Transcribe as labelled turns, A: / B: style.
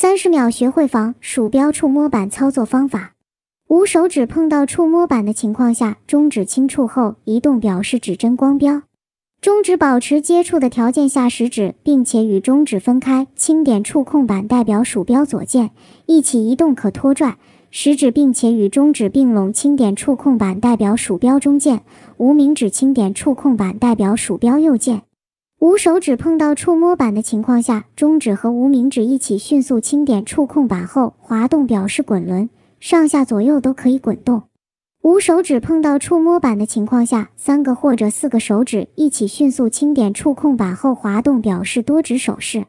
A: 三十秒学会防鼠标触摸板操作方法。无手指碰到触摸板的情况下，中指轻触后移动表示指针光标；中指保持接触的条件下，食指并且与中指分开轻点触控板代表鼠标左键，一起移动可拖拽；食指并且与中指并拢轻点触控板代表鼠标中键，无名指轻点触控板代表鼠标右键。无手指碰到触摸板的情况下，中指和无名指一起迅速轻点触控板后滑动表示滚轮，上下左右都可以滚动。无手指碰到触摸板的情况下，三个或者四个手指一起迅速轻点触控板后滑动表示多指手势。